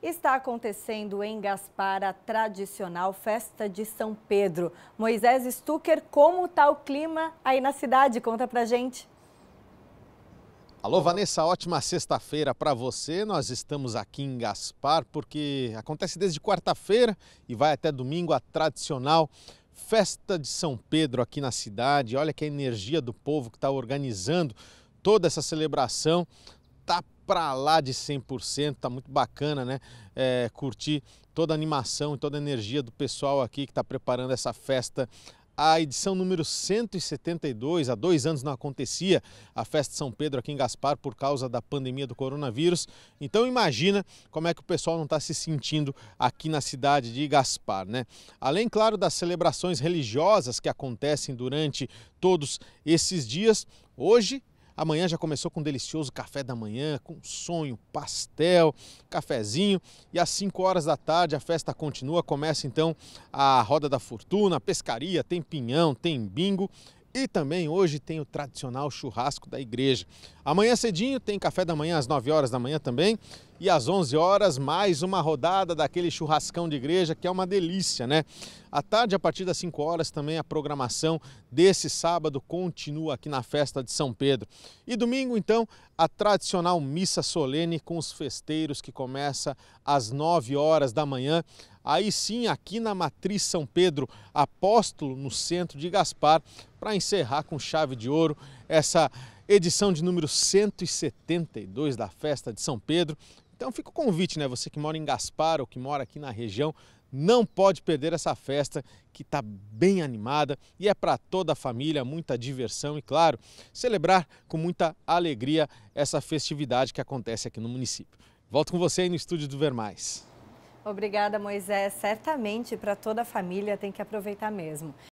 Está acontecendo em Gaspar a tradicional festa de São Pedro. Moisés Stucker, como está o clima aí na cidade? Conta pra gente. Alô Vanessa, ótima sexta-feira para você. Nós estamos aqui em Gaspar porque acontece desde quarta-feira e vai até domingo a tradicional festa de São Pedro aqui na cidade. Olha que a energia do povo que está organizando toda essa celebração tá para lá de 100%, tá muito bacana, né? É, curtir toda a animação e toda a energia do pessoal aqui que está preparando essa festa a edição número 172. Há dois anos não acontecia a festa de São Pedro aqui em Gaspar por causa da pandemia do coronavírus. Então imagina como é que o pessoal não está se sentindo aqui na cidade de Gaspar, né? Além, claro, das celebrações religiosas que acontecem durante todos esses dias, hoje Amanhã já começou com um delicioso café da manhã, com sonho, pastel, cafezinho. E às 5 horas da tarde a festa continua. Começa então a Roda da Fortuna, pescaria, tem pinhão, tem bingo e também hoje tem o tradicional churrasco da igreja. Amanhã cedinho tem café da manhã às 9 horas da manhã também. E às 11 horas, mais uma rodada daquele churrascão de igreja, que é uma delícia, né? À tarde, a partir das 5 horas, também a programação desse sábado continua aqui na festa de São Pedro. E domingo, então, a tradicional missa solene com os festeiros, que começa às 9 horas da manhã aí sim aqui na Matriz São Pedro Apóstolo, no centro de Gaspar, para encerrar com chave de ouro essa edição de número 172 da Festa de São Pedro. Então fica o convite, né? Você que mora em Gaspar ou que mora aqui na região, não pode perder essa festa que está bem animada e é para toda a família, muita diversão e, claro, celebrar com muita alegria essa festividade que acontece aqui no município. Volto com você aí no estúdio do Vermais. Obrigada, Moisés. Certamente para toda a família tem que aproveitar mesmo.